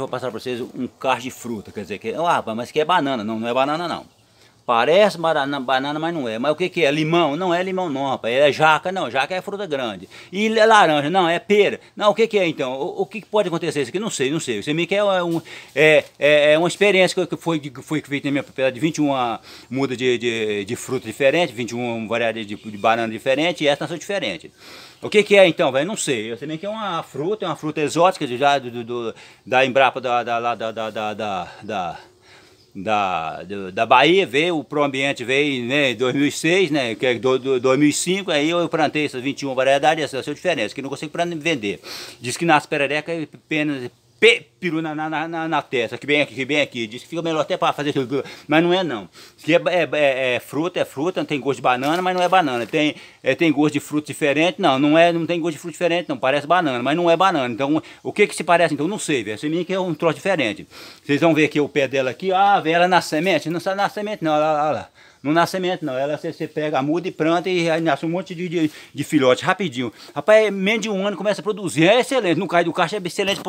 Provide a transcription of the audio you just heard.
vou passar para vocês um cacho de fruta, quer dizer, que, ah, mas que é banana. Não, não é banana não. Parece banana, banana, mas não é. Mas o que, que é? Limão? Não é limão não, rapaz. É jaca? Não, jaca é fruta grande. E é laranja? Não, é pera. Não, o que, que é então? O, o que pode acontecer isso aqui? Não sei, não sei. Você me quer é, um, é, é, é uma experiência que foi, que foi feita na minha propriedade de 21 mudas de, de, de fruta diferente, 21 variedades de, de banana diferente e essa é diferente. O que, que é então, velho? Não sei. Eu sei quer que é uma fruta, é uma fruta exótica já do, do da Embrapa da, da, da, da, da, da da, da Bahia veio, o Pro Ambiente veio né, em 2006, né, que é do, do, 2005, aí eu plantei essas 21 variedades, essa é a diferença, que não consigo vender. Diz que nas pererecas apenas pépiro na, na, na, na, testa, que vem aqui, que vem aqui. Diz que fica melhor até para fazer isso, mas não é não. Se é, é, é, é, fruta, é fruta, tem gosto de banana, mas não é banana. Tem, é, tem gosto de fruta diferente, não, não, é, não tem gosto de fruta diferente, não. Parece banana, mas não é banana. Então, o que que se parece? Então, não sei, velho. Essa que é um troço diferente. Vocês vão ver aqui o pé dela aqui, ah, velho, ela na semente? Não na semente não, olha lá, olha lá. No semente não, ela você, pega a muda e planta e aí nasce um monte de, de, de filhote rapidinho. Rapaz, menos de um ano começa a produzir, é excelente, não cai do caixa, é excelente